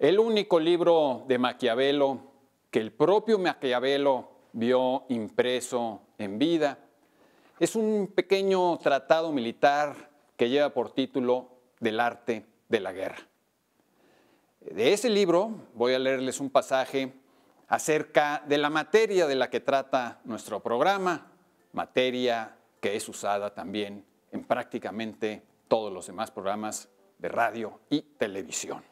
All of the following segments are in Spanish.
El único libro de Maquiavelo que el propio Maquiavelo vio impreso en vida es un pequeño tratado militar que lleva por título Del arte de la guerra. De ese libro voy a leerles un pasaje acerca de la materia de la que trata nuestro programa, materia que es usada también en prácticamente todos los demás programas de radio y televisión.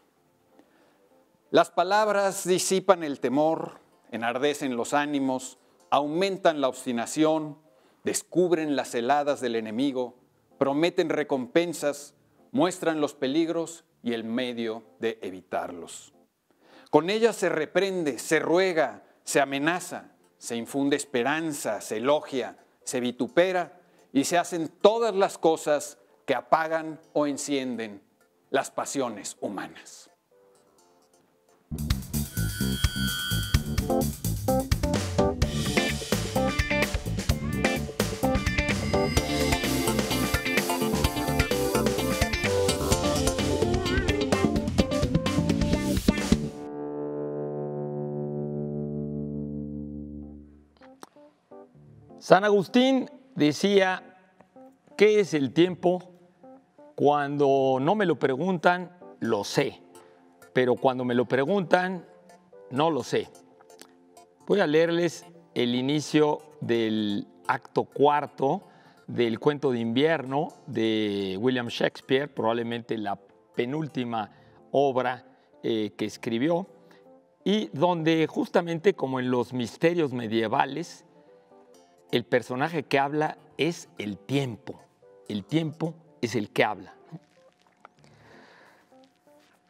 Las palabras disipan el temor, enardecen los ánimos, aumentan la obstinación, descubren las heladas del enemigo, prometen recompensas, muestran los peligros y el medio de evitarlos. Con ellas se reprende, se ruega, se amenaza, se infunde esperanza, se elogia, se vitupera y se hacen todas las cosas que apagan o encienden las pasiones humanas. San Agustín decía, ¿qué es el tiempo? Cuando no me lo preguntan, lo sé pero cuando me lo preguntan, no lo sé. Voy a leerles el inicio del acto cuarto del cuento de invierno de William Shakespeare, probablemente la penúltima obra eh, que escribió, y donde justamente como en los misterios medievales, el personaje que habla es el tiempo. El tiempo es el que habla.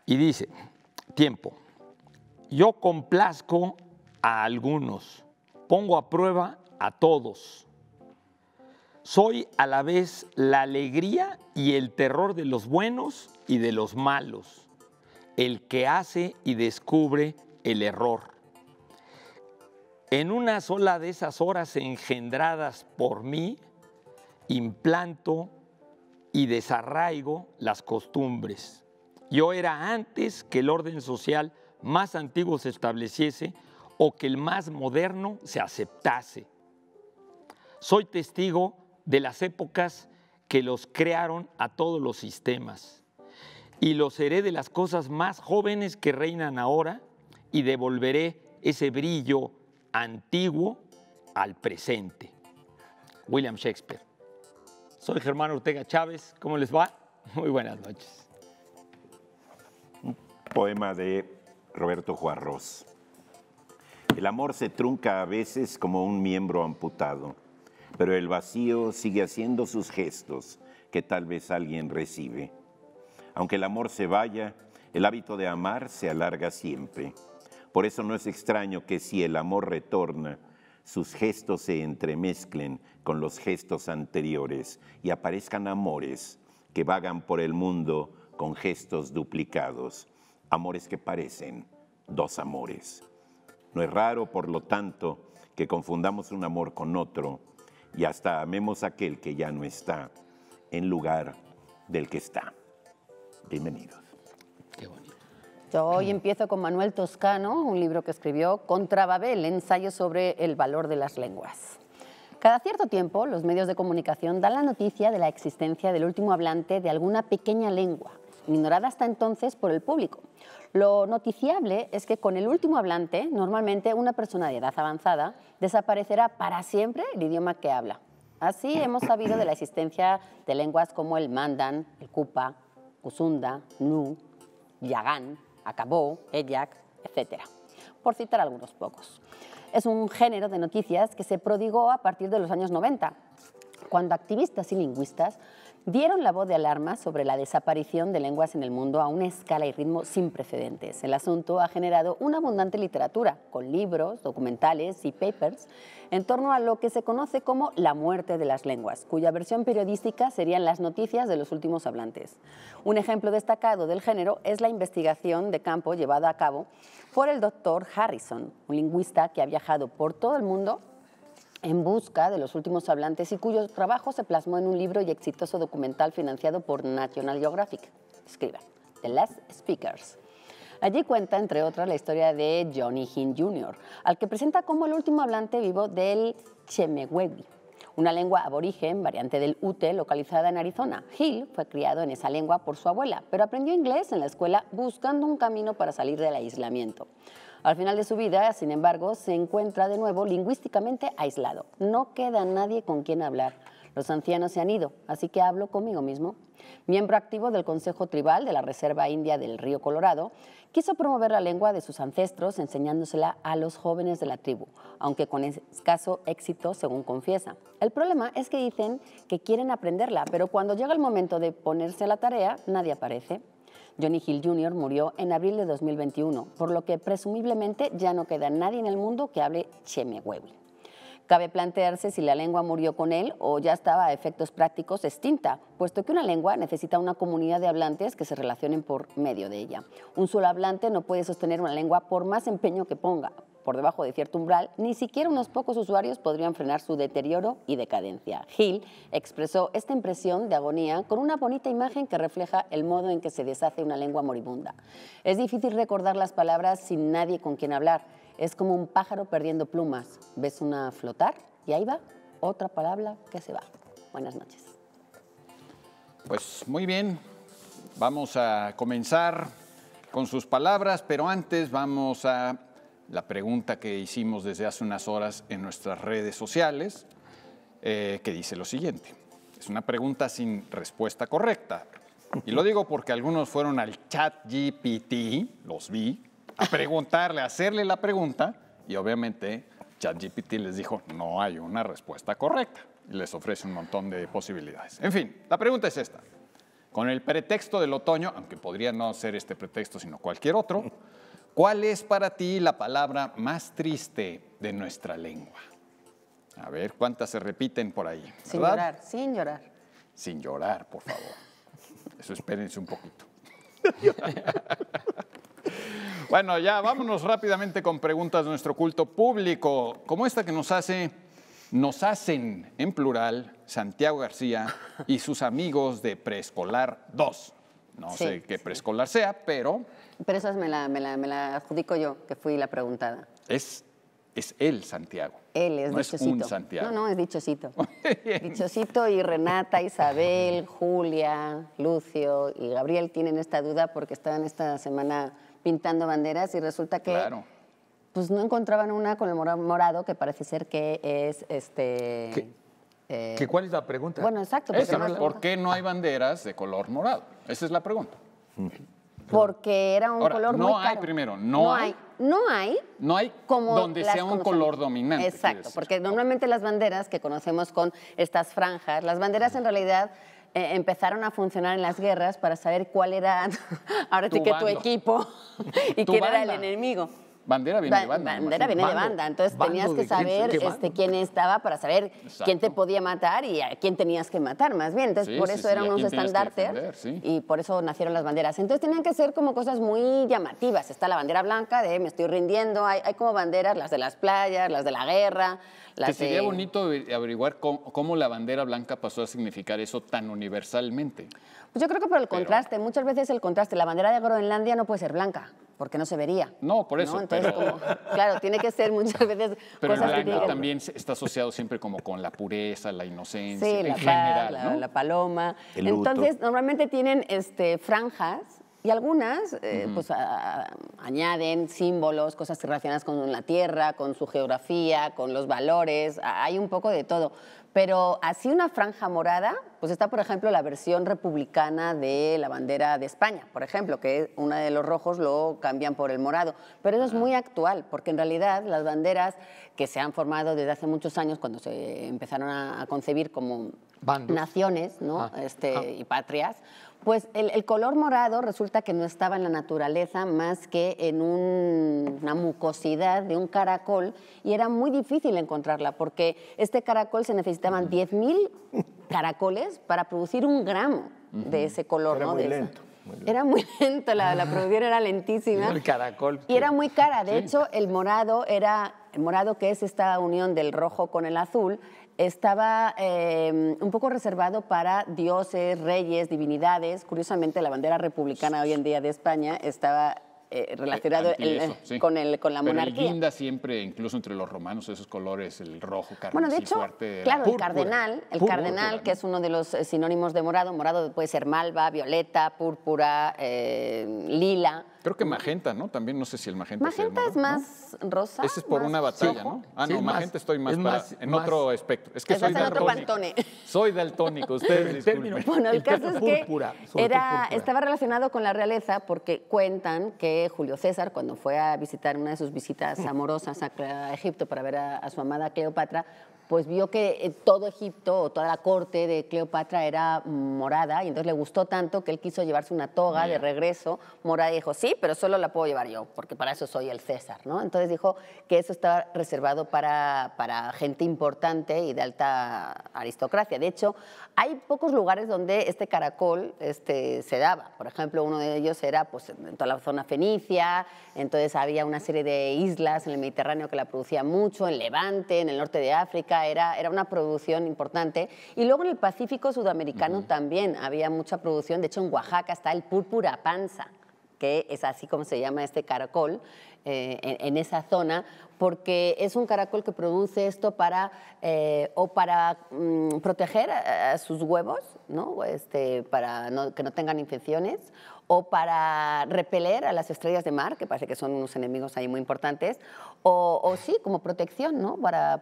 Y dice, tiempo. Yo complazco a algunos, pongo a prueba a todos. Soy a la vez la alegría y el terror de los buenos y de los malos, el que hace y descubre el error. En una sola de esas horas engendradas por mí, implanto y desarraigo las costumbres. Yo era antes que el orden social más antiguo se estableciese o que el más moderno se aceptase. Soy testigo de las épocas que los crearon a todos los sistemas y los seré de las cosas más jóvenes que reinan ahora y devolveré ese brillo antiguo al presente. William Shakespeare. Soy Germán Ortega Chávez. ¿Cómo les va? Muy buenas noches poema de Roberto Juarros. El amor se trunca a veces como un miembro amputado, pero el vacío sigue haciendo sus gestos que tal vez alguien recibe. Aunque el amor se vaya, el hábito de amar se alarga siempre. Por eso no es extraño que si el amor retorna, sus gestos se entremezclen con los gestos anteriores y aparezcan amores que vagan por el mundo con gestos duplicados amores que parecen dos amores. No es raro, por lo tanto, que confundamos un amor con otro y hasta amemos aquel que ya no está en lugar del que está. Bienvenidos. Qué bonito. Yo hoy empiezo con Manuel Toscano, un libro que escribió Contra Babel, ensayo sobre el valor de las lenguas. Cada cierto tiempo, los medios de comunicación dan la noticia de la existencia del último hablante de alguna pequeña lengua, ignorada hasta entonces por el público. Lo noticiable es que con el último hablante, normalmente una persona de edad avanzada, desaparecerá para siempre el idioma que habla. Así hemos sabido de la existencia de lenguas como el mandan, el kupa, kusunda, nu, yagán, acabó, eyak, etc. Por citar algunos pocos. Es un género de noticias que se prodigó a partir de los años 90, cuando activistas y lingüistas dieron la voz de alarma sobre la desaparición de lenguas en el mundo a una escala y ritmo sin precedentes. El asunto ha generado una abundante literatura, con libros, documentales y papers, en torno a lo que se conoce como la muerte de las lenguas, cuya versión periodística serían las noticias de los últimos hablantes. Un ejemplo destacado del género es la investigación de campo llevada a cabo por el doctor Harrison, un lingüista que ha viajado por todo el mundo en busca de los últimos hablantes y cuyo trabajo se plasmó en un libro y exitoso documental financiado por National Geographic. Escriba, The Last Speakers. Allí cuenta, entre otras, la historia de Johnny Hinn Jr., al que presenta como el último hablante vivo del Chemehuevi, una lengua aborigen, variante del Ute, localizada en Arizona. Hill fue criado en esa lengua por su abuela, pero aprendió inglés en la escuela buscando un camino para salir del aislamiento. Al final de su vida, sin embargo, se encuentra de nuevo lingüísticamente aislado. No queda nadie con quien hablar. Los ancianos se han ido, así que hablo conmigo mismo. Miembro activo del Consejo Tribal de la Reserva India del Río Colorado, quiso promover la lengua de sus ancestros enseñándosela a los jóvenes de la tribu, aunque con escaso éxito, según confiesa. El problema es que dicen que quieren aprenderla, pero cuando llega el momento de ponerse a la tarea, nadie aparece. Johnny Hill Jr. murió en abril de 2021, por lo que presumiblemente ya no queda nadie en el mundo que hable Chemehuevi. Cabe plantearse si la lengua murió con él o ya estaba a efectos prácticos extinta, puesto que una lengua necesita una comunidad de hablantes que se relacionen por medio de ella. Un solo hablante no puede sostener una lengua por más empeño que ponga, por debajo de cierto umbral, ni siquiera unos pocos usuarios podrían frenar su deterioro y decadencia. Hill expresó esta impresión de agonía con una bonita imagen que refleja el modo en que se deshace una lengua moribunda. Es difícil recordar las palabras sin nadie con quien hablar. Es como un pájaro perdiendo plumas. Ves una flotar y ahí va otra palabra que se va. Buenas noches. Pues muy bien, vamos a comenzar con sus palabras, pero antes vamos a la pregunta que hicimos desde hace unas horas en nuestras redes sociales, eh, que dice lo siguiente. Es una pregunta sin respuesta correcta. Y lo digo porque algunos fueron al chat GPT, los vi, a preguntarle, a hacerle la pregunta, y obviamente chat GPT les dijo, no hay una respuesta correcta. Y les ofrece un montón de posibilidades. En fin, la pregunta es esta. Con el pretexto del otoño, aunque podría no ser este pretexto, sino cualquier otro, ¿Cuál es para ti la palabra más triste de nuestra lengua? A ver, ¿cuántas se repiten por ahí? Sin llorar, sin llorar. Sin llorar, por favor. Eso espérense un poquito. bueno, ya vámonos rápidamente con preguntas de nuestro culto público, como esta que nos hace, nos hacen en plural Santiago García y sus amigos de Preescolar 2. No sé qué preescolar sea, pero... Pero esas me la, adjudico yo, que fui la preguntada. Es, es Santiago. Él es no dichosito. Santiago. No, no, es dichosito. dichosito y Renata, Isabel, Julia, Lucio y Gabriel tienen esta duda porque estaban esta semana pintando banderas y resulta que... Claro pues no encontraban una con el morado que parece ser que es este. ¿Qué, eh, ¿Cuál es la pregunta? Bueno, exacto. ¿Por qué no hay banderas de color morado? Esa es la pregunta. Porque era un color no No hay primero, no, hay, No hay. No hay donde sea un color dominante. Exacto, porque normalmente las banderas que conocemos con estas franjas, las banderas en realidad eh, empezaron a funcionar en las guerras para saber cuál era, ahora te que tu equipo y quién era el enemigo. Bandera viene de banda. Bandera viene de banda, entonces tenías que saber quién, este, quién estaba para saber quién te podía matar y a quién tenías que matar, más bien. Entonces, por eso eran unos estandartes y por eso nacieron las banderas. Entonces, tenían que ser como cosas muy llamativas. Está la bandera blanca de me estoy rindiendo, hay, como banderas, las de las playas, las de la guerra. Las que sería bonito averiguar cómo, la bandera blanca pasó a significar eso tan universalmente. Pues yo creo que por el contraste, muchas veces el contraste, la bandera de Groenlandia no puede ser blanca porque no se vería. No, por eso. claro, tiene que ser muchas veces. Pero el blanco también está asociado siempre como con la pureza, la inocencia, en la, general, la, la paloma. Entonces, normalmente tienen este, franjas y algunas eh, pues, añaden símbolos, cosas relacionadas con la tierra, con su geografía, con los valores, hay un poco de todo. Pero así una franja morada, pues está, por ejemplo, la versión republicana de la bandera de España, por ejemplo, que uno de los rojos lo cambian por el morado. Pero eso es muy actual, porque en realidad las banderas que se han formado desde hace muchos años, cuando se empezaron a, concebir como naciones este, y patrias, pues el, color morado resulta que no estaba en la naturaleza más que en una mucosidad de un caracol y era muy difícil encontrarla porque este caracol se necesitaban 10.000 caracoles para producir un gramo de ese color. Era muy lento. Era muy lento, la, producción era lentísima. El caracol. Y era muy cara. De hecho, el morado era morado, que es esta unión del rojo con el azul, estaba eh, un poco reservado para dioses, reyes, divinidades. Curiosamente, la bandera republicana hoy en día de España estaba eh, relacionada con, con la monarquía. Pero guinda siempre, incluso entre los romanos, esos colores, el rojo, carmesí, Bueno, de hecho, claro, el cardenal, el cardenal, que es uno de los eh, sinónimos de morado, morado puede ser malva, violeta, púrpura, lila. Creo que magenta, ¿no? También no sé si el magenta. Magenta es, es más rosa. Ese es por una batalla, ¿no? Ah, no, magenta estoy más, para, en otro espectro. Es que soy daltónico. Soy daltónico, ustedes Bueno, el, caso es que era, estaba relacionado con la realeza porque cuentan que Julio César, cuando fue a visitar una de sus visitas amorosas a, Egipto para ver a su amada Cleopatra, pues vio que eh, todo Egipto o toda la corte de Cleopatra era morada y entonces le gustó tanto que él quiso llevarse una toga de regreso morada y dijo, sí, pero solo la puedo llevar yo, porque para eso soy el César, ¿no? Entonces dijo que eso estaba reservado para, gente importante y de alta aristocracia. De hecho, hay pocos lugares donde este caracol este, se daba. Por ejemplo, uno de ellos era pues, en toda la zona fenicia, entonces había una serie de islas en el Mediterráneo que la producía mucho, en Levante, en el norte de África, era, una producción importante. Y luego en el Pacífico Sudamericano también había mucha producción. De hecho, en Oaxaca está el púrpura panza que es así como se llama este caracol, eh, en, esa zona, porque es un caracol que produce esto para, eh, o para mm, proteger a, sus huevos, este, para que no tengan infecciones, o para repeler a las estrellas de mar, que parece que son unos enemigos ahí muy importantes, o, sí, como protección, ¿no? Para,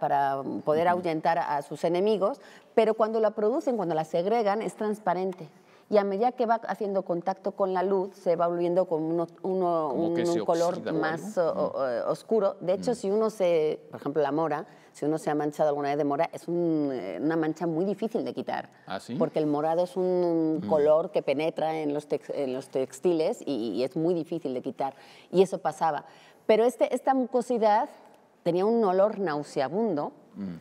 poder ahuyentar a sus enemigos, pero cuando la producen, cuando la segregan, es transparente y a medida que va haciendo contacto con la luz se va volviendo con un, color más eh, oscuro. De hecho, mm. si uno se, por ejemplo, la mora, si uno se ha manchado alguna vez de mora, es eh, una mancha muy difícil de quitar. ¿Ah, Porque el morado es un mm. color que penetra en los, textiles y, es muy difícil de quitar. Y eso pasaba. Pero este, esta mucosidad tenía un olor nauseabundo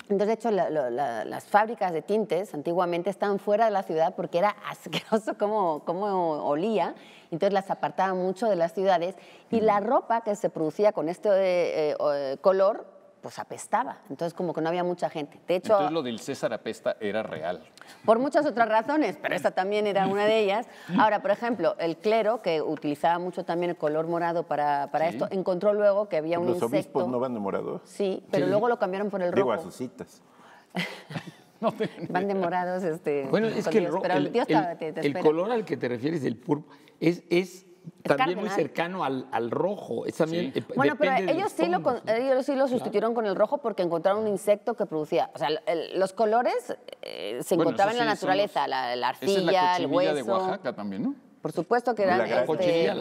entonces, de hecho, las fábricas de tintes antiguamente estaban fuera de la ciudad porque era asqueroso como, olía, entonces las apartaban mucho de las ciudades y la ropa que se producía con este eh, eh, eh, color pues apestaba. Entonces como que no había mucha gente. De hecho, Entonces lo del César apesta era real. Por muchas otras razones, pero esta también era una de ellas. Ahora, por ejemplo, el clero, que utilizaba mucho también el color morado para, esto, encontró luego que había un Los obispos no van de morado. Sí, pero luego lo cambiaron por el rojo. Digo, a sus citas. No Van de este. Bueno, es que el, el, color al que te refieres, el púrpura, es también muy cercano al, rojo. Eh, bueno, pero ellos sí, lo, ellos sí, lo, sustituyeron con el rojo porque encontraron un insecto que producía. O sea, los colores eh, se encontraban en la naturaleza, la, la, arcilla, es la el de Oaxaca también, ¿no? Por supuesto que dan la, este,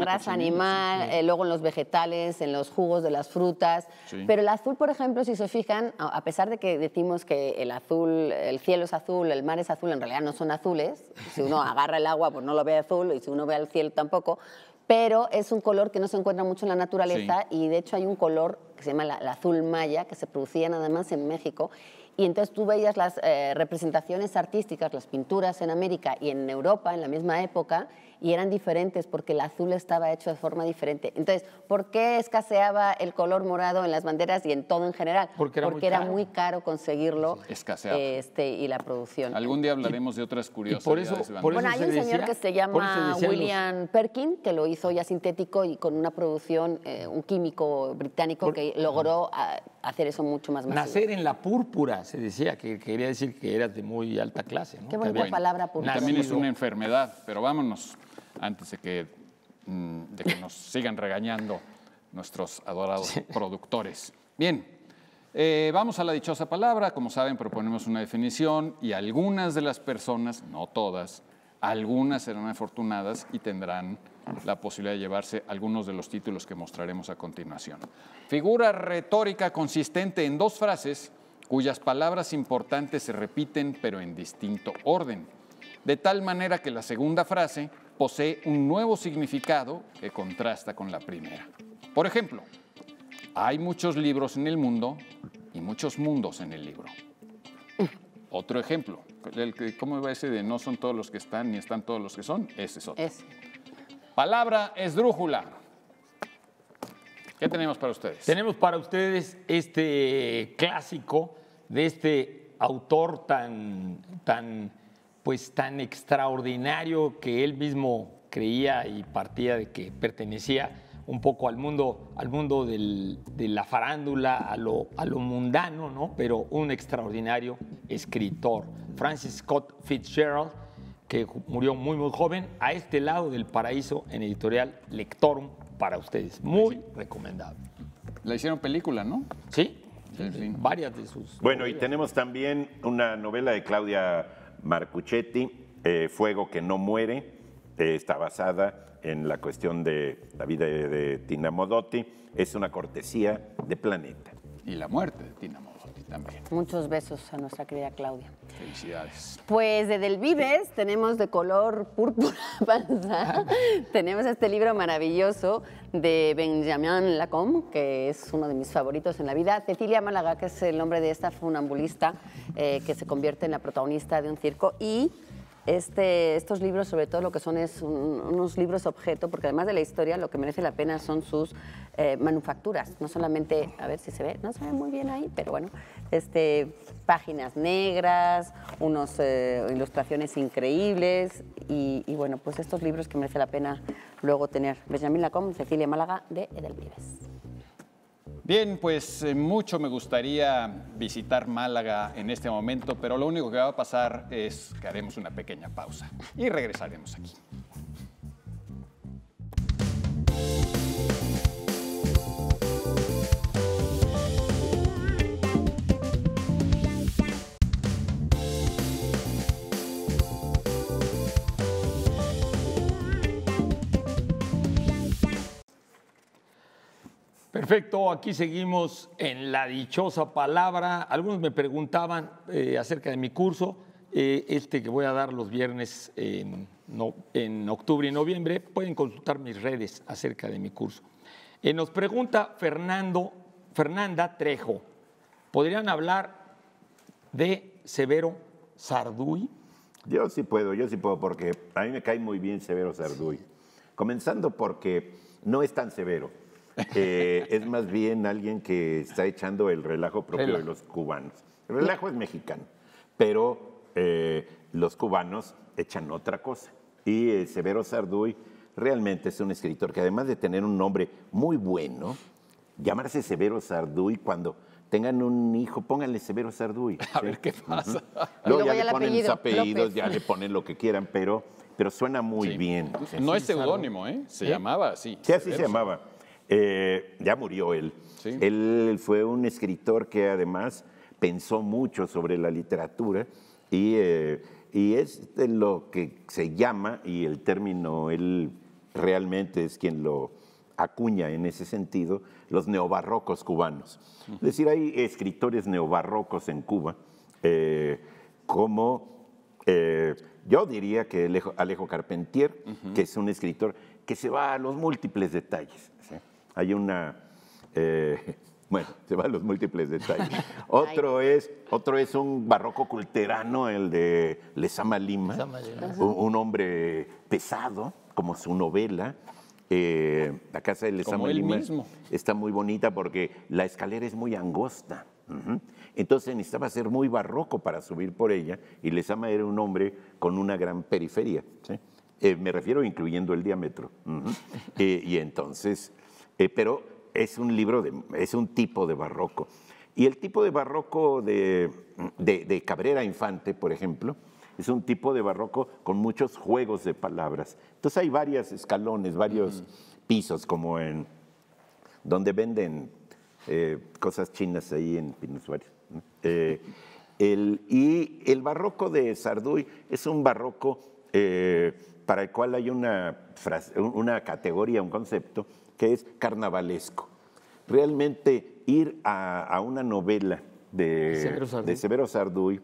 grasa animal, eh, luego en los vegetales, en los jugos de las frutas. Pero el azul, por ejemplo, si se fijan, a pesar de que decimos que el azul, el cielo es azul, el mar es azul, en realidad no son azules. Si uno agarra el agua, pues no lo ve azul, y si uno ve el cielo tampoco. Pero es un color que no se encuentra mucho en la naturaleza y de hecho hay un color que se llama el azul maya, que se producía nada más en México y entonces tú veías las eh, representaciones artísticas, las pinturas en América y en Europa en la misma época y eran diferentes porque el azul estaba hecho de forma diferente. Entonces, ¿por qué escaseaba el color morado en las banderas y en todo en general? Porque era, muy, caro. conseguirlo Este, y la producción. Algún día hablaremos de otras curiosidades. Por eso, bueno, hay un señor que se llama William Perkin, que lo hizo ya sintético y con una producción, eh, un químico británico que logró ah, hacer eso mucho más masivo. Nacer en la púrpura, se decía, que quería decir que eras de muy alta clase. Qué buena palabra púrpura. También es una enfermedad, pero vámonos antes de que, mm, nos sigan regañando nuestros adorados productores. Bien, eh, vamos a la dichosa palabra. Como saben, proponemos una definición y algunas de las personas, no todas, algunas serán afortunadas y tendrán la posibilidad de llevarse algunos de los títulos que mostraremos a continuación. Figura retórica consistente en dos frases cuyas palabras importantes se repiten pero en distinto orden, de tal manera que la segunda frase posee un nuevo significado que contrasta con la primera. Por ejemplo, hay muchos libros en el mundo y muchos mundos en el libro. Otro ejemplo, ¿cómo va ese de no son todos los que están ni están todos los que son? Ese es otro. Es. Palabra esdrújula. ¿Qué tenemos para ustedes? Tenemos para ustedes este clásico de este autor tan, tan pues tan extraordinario que él mismo creía y partía de que pertenecía un poco al mundo, al mundo de la farándula, a lo, mundano, ¿no? pero un extraordinario escritor. Francis Scott Fitzgerald, que murió muy, muy joven, a este lado del paraíso en editorial Lectorum para ustedes. Muy recomendable. La hicieron película, ¿no? Sí, varias de sus. Bueno, y tenemos también una novela de Claudia Marcuchetti, eh, Fuego que no muere, eh, está basada en la cuestión de la vida de, de es una cortesía de planeta. Y la muerte de Tinamodotti. Muchos besos a nuestra querida Claudia. Felicidades. Pues desde el Vives tenemos de color púrpura tenemos este libro maravilloso de Benjamin Lacombe, que es uno de mis favoritos en la vida. Cecilia Málaga, que es el nombre de esta funambulista eh, que se convierte en la protagonista de un circo y este, estos libros, sobre todo lo que son es unos libros objeto, porque además de la historia, lo que merece la pena son sus eh, manufacturas, no solamente, a ver si se ve, no se ve muy bien ahí, pero bueno, este, páginas negras, unas eh, ilustraciones increíbles y, bueno, pues estos libros que merece la pena luego tener. Benjamín Lacombe, Cecilia Málaga de Edelvives. Bien, pues eh, mucho me gustaría visitar Málaga en este momento, pero lo único que va a pasar es que haremos una pequeña pausa y regresaremos aquí. Perfecto, aquí seguimos en la dichosa palabra. Algunos me preguntaban eh, acerca de mi curso, eh, este que voy a dar los viernes en, octubre y noviembre. Pueden consultar mis redes acerca de mi curso. Eh, nos pregunta Fernando, Fernanda Trejo, ¿podrían hablar de Severo Sarduy? Yo sí puedo, yo sí puedo, porque a mí me cae muy bien Severo Sarduy. Comenzando porque no es tan severo eh, es más bien alguien que está echando el relajo propio de los cubanos. El relajo es mexicano, pero eh, los cubanos echan otra cosa. Y eh, Severo Sarduy realmente es un escritor que además de tener un nombre muy bueno, llamarse Severo Sarduy cuando tengan un hijo, pónganle Severo Sarduy. A ver qué pasa. Luego, ya, le ponen los apellidos, ya le ponen lo que quieran, pero, pero suena muy bien. Pues, no es seudónimo, ¿eh? Se llamaba así. Sí, así se llamaba. Eh, ya murió él. Él fue un escritor que además pensó mucho sobre la literatura y, eh, es lo que se llama, y el término él realmente es quien lo acuña en ese sentido, los neobarrocos cubanos. Es decir, hay escritores neobarrocos en Cuba, eh, como yo diría que Alejo, Carpentier, que es un escritor que se va a los múltiples detalles. Hay una... Eh, bueno, se van los múltiples detalles. otro, es, otro es un barroco culterano, el de Lezama Lima, Un, hombre pesado, como su novela. Eh, la casa de Lezama Lima está muy bonita porque la escalera es muy angosta. Entonces necesitaba ser muy barroco para subir por ella y Lezama era un hombre con una gran periferia. Eh, me refiero incluyendo el diámetro. y entonces eh, pero es un libro, es un tipo de barroco. Y el tipo de barroco de, Cabrera Infante, por ejemplo, es un tipo de barroco con muchos juegos de palabras. Entonces hay varios escalones, varios pisos, como en donde venden eh, cosas chinas ahí en Pinos eh, y el barroco de Sarduy es un barroco para el cual hay una categoría, un concepto que es carnavalesco. Realmente ir a, una novela de Severo Sarduy,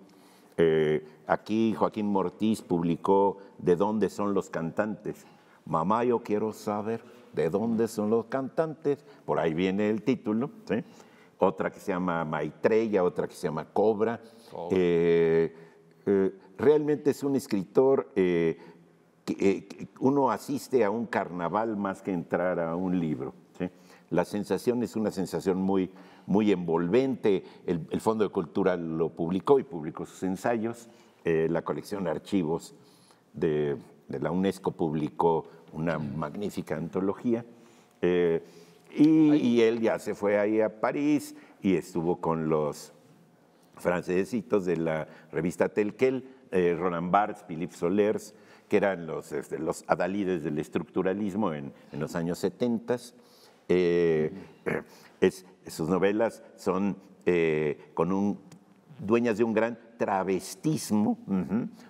eh, aquí Joaquín Mortiz publicó De dónde son los cantantes. Mamá, yo quiero saber de dónde son los cantantes. Por ahí viene el título. Otra que se llama Maitreya, otra que se llama Cobra. Eh, eh, realmente es un escritor eh, uno asiste a un carnaval más que entrar a un libro. La sensación es una sensación muy, muy envolvente. El, Fondo de Cultura lo publicó y publicó sus ensayos. Eh, la colección de archivos de, la UNESCO publicó una magnífica antología. Eh, y, él ya se fue ahí a París y estuvo con los francesitos de la revista Telquel, Ronan Roland Barthes, Philippe Solers, que eran los, este, los adalides del estructuralismo en, los años 70. Eh, eh, es, sus novelas son eh, con un, dueñas de un gran travestismo,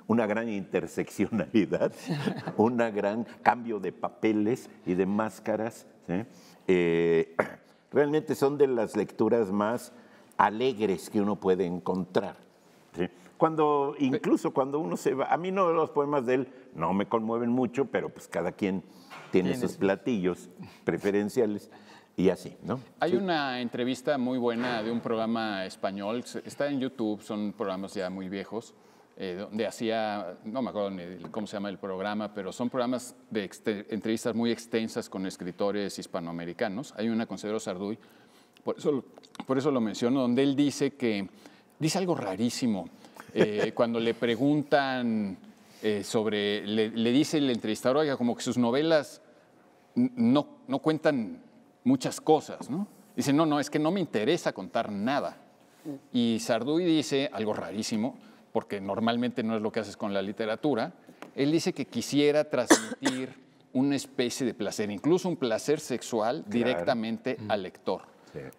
una gran interseccionalidad, un gran cambio de papeles y de máscaras. realmente son de las lecturas más alegres que uno puede encontrar. Cuando, incluso cuando uno se va, a mí no los poemas de él no me conmueven mucho, pero pues cada quien tiene sus platillos preferenciales y así, ¿no? Hay una entrevista muy buena de un programa español, está en YouTube, son programas ya muy viejos, eh, donde hacía, no me acuerdo ni cómo se llama el programa, pero son programas de entrevistas muy extensas con escritores hispanoamericanos. Hay una con Cedro Sarduy, por eso, por eso lo menciono, donde él dice que, dice algo rarísimo, eh, cuando le preguntan eh, sobre, le, dice el entrevistador, oiga, como que sus novelas no, cuentan muchas cosas, ¿no? Dice, no, no, es que no me interesa contar nada. Y Sarduy dice algo rarísimo, porque normalmente no es lo que haces con la literatura, él dice que quisiera transmitir una especie de placer, incluso un placer sexual, directamente al lector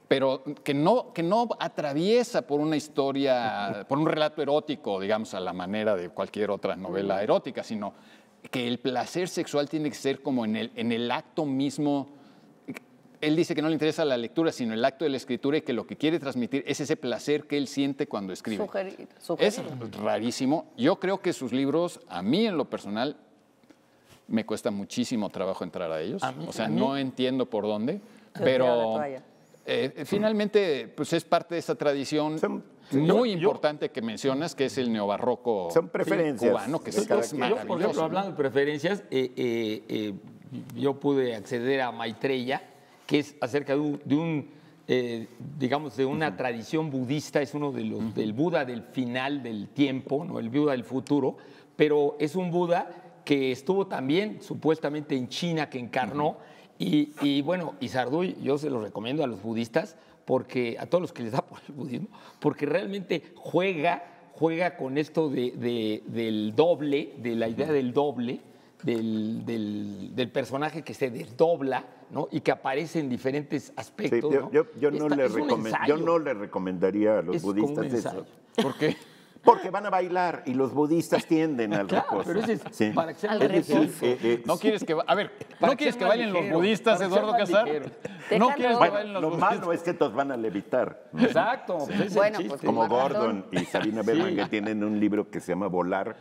pero que no, que no atraviesa por una historia, por un relato erótico, digamos, a la manera de cualquier otra novela mm. erótica, sino que el placer sexual tiene que ser como en el, en el acto mismo. Él dice que no le interesa la lectura, sino el acto de la escritura y que lo que quiere transmitir es ese placer que él siente cuando escribe. Es rarísimo. Yo creo que sus libros, a mí en lo personal, me cuesta muchísimo trabajo entrar a ellos. o sea, no entiendo por dónde, pero eh, eh, finalmente, pues es parte de esa tradición muy importante que mencionas, que es el neobarroco cubano, que es, Yo, por ejemplo, hablando de preferencias, eh, yo pude acceder a Maitreya, que es acerca de un, digamos, de una tradición budista, es uno de los, del Buda del final del tiempo, ¿no? el Buda del futuro, pero es un Buda que estuvo también supuestamente en China, que encarnó. Y, bueno, y Sarduy, yo se lo recomiendo a los budistas, porque a todos los que les da por el budismo, porque realmente juega, juega con esto del doble, de la idea del doble, del, personaje que se desdobla ¿no? y que aparece en diferentes aspectos. yo, ¿no? le yo, no le recomendaría a los budistas eso. ¿Por qué? Porque van a bailar y los budistas tienden al claro, reposo. Pero es, para que eh, eh, eh, no quieres que a ver, no quieres que bailen los budistas, Eduardo Casar. No quieres que bailen los lo budistas. Lo malo es que todos van a levitar. Exacto. Pues bueno, pues, como Gordon y Sabina Berman que tienen un libro que se llama Volar,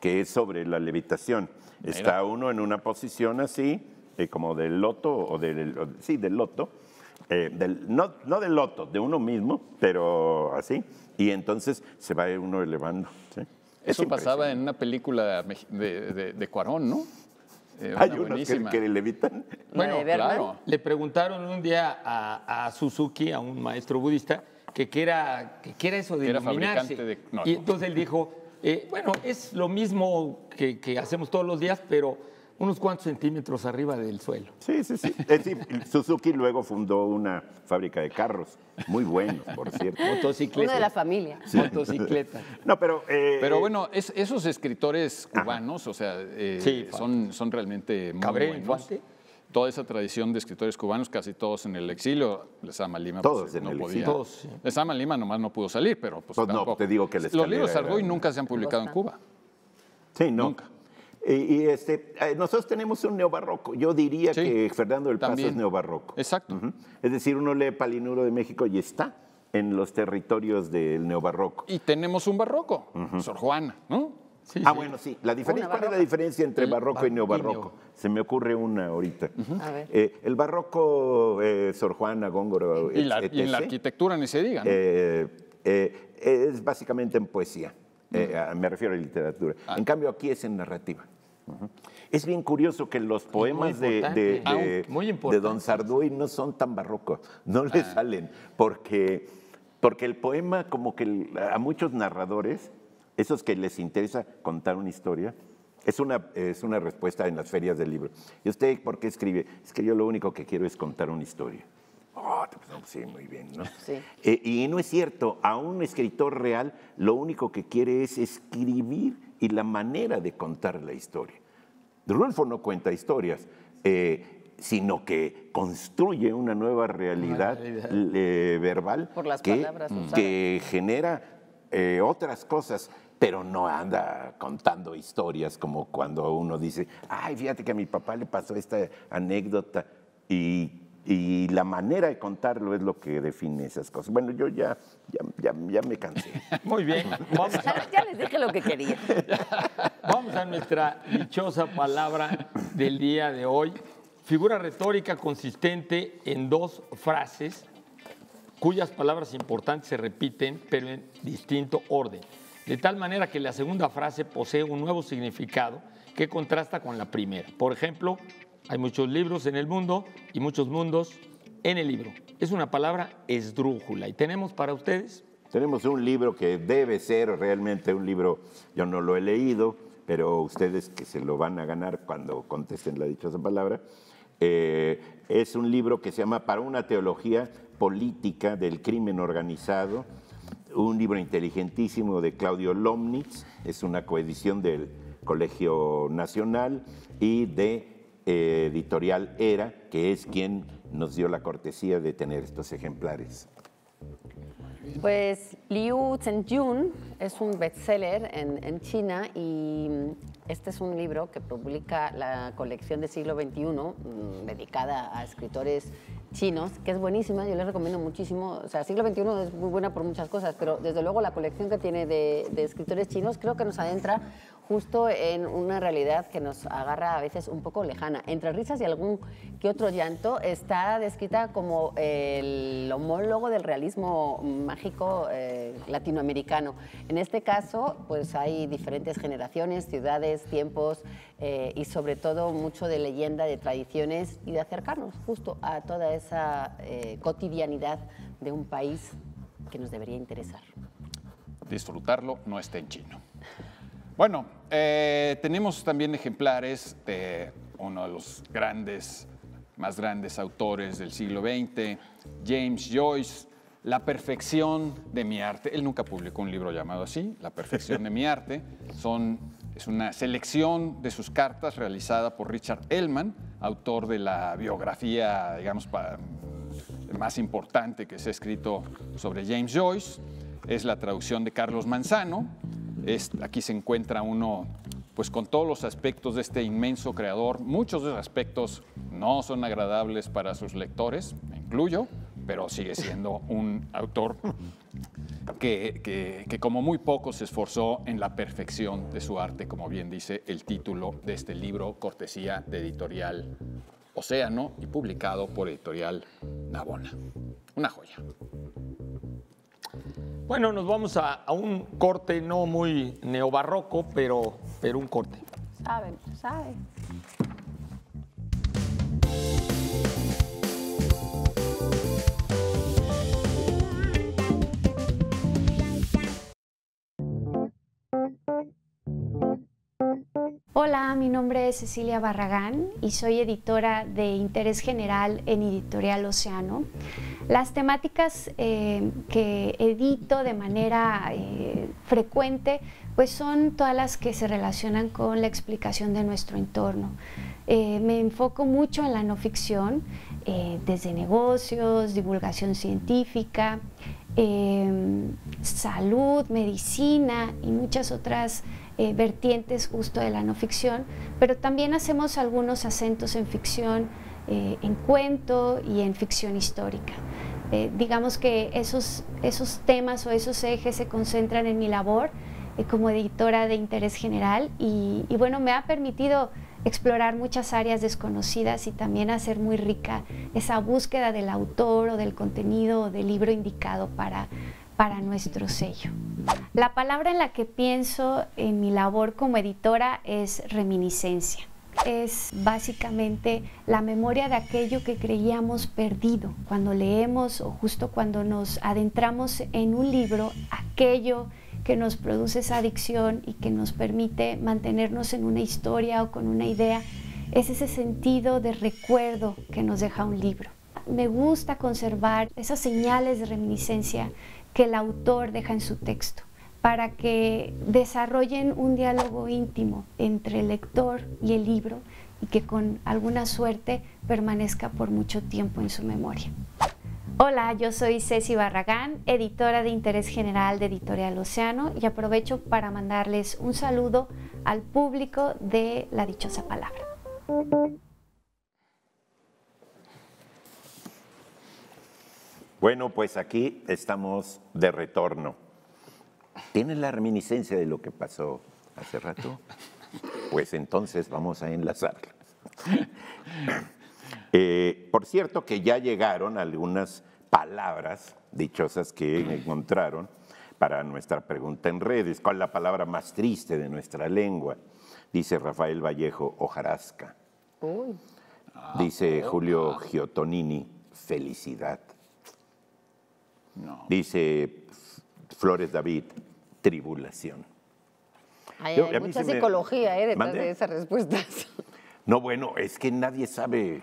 que es sobre la levitación. Está uno en una posición así, como del loto o del sí, del loto eh, no, no del loto, de uno mismo, pero así, y entonces se va uno elevando. Eso pasaba en una película de, Cuarón, ¿no? Eh, Hay unos que, levitan. Bueno, claro. Le preguntaron un día a, Suzuki, a un maestro budista, que qué era, eso de y entonces él dijo, eh, bueno, es lo mismo que hacemos todos los días, pero unos cuantos centímetros arriba del suelo. Sí, sí, sí. Es decir, Suzuki luego fundó una fábrica de carros, muy buenos, por cierto. Motocicleta. Una de la familia. Motocicleta. No, pero... Eh, pero bueno, esos escritores cubanos, o sea, eh, son, son realmente muy buenos. Toda esa tradición de escritores cubanos, casi todos en el exilio, Lesama Lima pues, todos pues, en no el Exilio. Lima nomás no pudo salir, pero pues, pues no, te digo que Los libros y nunca se han publicado en Cuba. Sí, no. Nunca. Y, este, eh, nosotros tenemos un neobarroco. Yo diría que Fernando del Paso es neobarroco. Exacto. Es decir, uno lee Palinuro de México y está en los territorios del neobarroco. Y tenemos un barroco, Sor Juana, ¿no? ah, bueno, sí. La diferencia, ¿Cuál es la diferencia entre barroco y neobarroco? Se me ocurre una ahorita. Eh, el barroco, eh, Sor Juana, Góngora y, la, en la arquitectura ni se diga. es básicamente en poesía. me refiero a literatura. Ah. En cambio, aquí es en narrativa. Es bien curioso que los poemas de, ah, de, Don Sarduy no son tan barrocos, no le ah. salen, porque, porque el poema como que a muchos narradores, esos que les interesa contar una historia, es una, es una respuesta en las ferias del libro. ¿Y usted por qué escribe? Es que yo lo único que quiero es contar una historia. Oh, pues, sí, muy bien, ¿no? Sí. Eh, y no es cierto, a un escritor real lo único que quiere es escribir y la manera de contar la historia. Rulfo no cuenta historias, eh, sino que construye una nueva realidad, eh, verbal que, genera eh, otras cosas, pero no anda contando historias como cuando uno dice, ay, fíjate que a mi papá le pasó esta anécdota y y la manera de contarlo es lo que define esas cosas. Bueno, yo ya, ya, me cansé. Muy bien. Ya les dije lo que quería. Vamos a nuestra dichosa palabra del día de hoy. Figura retórica consistente en dos frases cuyas palabras importantes se repiten, pero en distinto orden. De tal manera que la segunda frase posee un nuevo significado que contrasta con la primera. Por ejemplo, hay muchos libros en el mundo y muchos mundos en el libro. Es una palabra esdrújula y tenemos para ustedes. Tenemos un libro que debe ser realmente un libro, yo no lo he leído, pero ustedes que se lo van a ganar cuando contesten la dichosa palabra, eh, es un libro que se llama Para una teología política del crimen organizado, un libro inteligentísimo de Claudio Lomnitz, es una coedición del Colegio Nacional y de editorial Era, que es quien nos dio la cortesía de tener estos ejemplares. Pues Liu Zhenjun es un bestseller en, China y mm, este es un libro que publica la colección del siglo XXI mm, dedicada a escritores chinos, que es buenísima, yo les recomiendo muchísimo. O sea, siglo XXI es muy buena por muchas cosas, pero desde luego la colección que tiene de, de escritores chinos creo que nos adentra justo en una realidad que nos agarra a veces un poco lejana. Entre risas y algún que otro llanto, está descrita como el homólogo del realismo mágico eh, latinoamericano. En este caso, pues hay diferentes generaciones, ciudades, tiempos eh, y sobre todo mucho de leyenda, de tradiciones y de acercarnos justo a toda esa eh, cotidianidad de un país que nos debería interesar. Disfrutarlo no está en chino. Bueno, eh, tenemos también ejemplares de uno de los grandes, más grandes autores del siglo XX, James Joyce, La perfección de mi arte. Él nunca publicó un libro llamado así, La perfección de mi arte. Son, es una selección de sus cartas realizada por Richard Ellman, autor de la biografía, digamos, más importante que se ha escrito sobre James Joyce. Es la traducción de Carlos Manzano aquí se encuentra uno pues con todos los aspectos de este inmenso creador. Muchos de los aspectos no son agradables para sus lectores, me incluyo, pero sigue siendo un autor que, que, como muy poco se esforzó en la perfección de su arte, como bien dice el título de este libro, cortesía de editorial Océano y publicado por editorial Navona. Una joya. Bueno, nos vamos a, un corte no muy neobarroco, pero, pero un corte. Saben, saben. Hola, mi nombre es Cecilia Barragán y soy editora de Interés General en Editorial Océano. Las temáticas eh, que edito de manera eh, frecuente pues son todas las que se relacionan con la explicación de nuestro entorno. Eh, me enfoco mucho en la no ficción, desde negocios, divulgación científica, salud, medicina y muchas otras vertientes justo de la no ficción, pero también hacemos algunos acentos en ficción eh, en cuento y en ficción histórica. Eh, digamos que esos, temas o esos ejes se concentran en mi labor eh, como editora de interés general y, bueno, me ha permitido explorar muchas áreas desconocidas y también hacer muy rica esa búsqueda del autor o del contenido o del libro indicado para nuestro sello. La palabra en la que pienso en mi labor como editora es reminiscencia es básicamente la memoria de aquello que creíamos perdido. Cuando leemos o justo cuando nos adentramos en un libro, aquello que nos produce esa adicción y que nos permite mantenernos en una historia o con una idea, es ese sentido de recuerdo que nos deja un libro. Me gusta conservar esas señales de reminiscencia que el autor deja en su texto para que desarrollen un diálogo íntimo entre el lector y el libro y que con alguna suerte permanezca por mucho tiempo en su memoria. Hola, yo soy Ceci Barragán, editora de Interés General de Editorial Oceano y aprovecho para mandarles un saludo al público de La Dichosa Palabra. Bueno, pues aquí estamos de retorno. ¿Tienes la reminiscencia de lo que pasó hace rato? Pues entonces vamos a enlazarla. Eh, por cierto que ya llegaron algunas palabras dichosas que encontraron para nuestra pregunta en redes. ¿Cuál es la palabra más triste de nuestra lengua? Dice Rafael Vallejo, ojarasca. Dice ah, Julio ah. Giotonini, felicidad. No. Dice Flores David, tribulación. Hay, mucha psicología eh, detrás de esas respuestas. No, bueno, es que nadie sabe.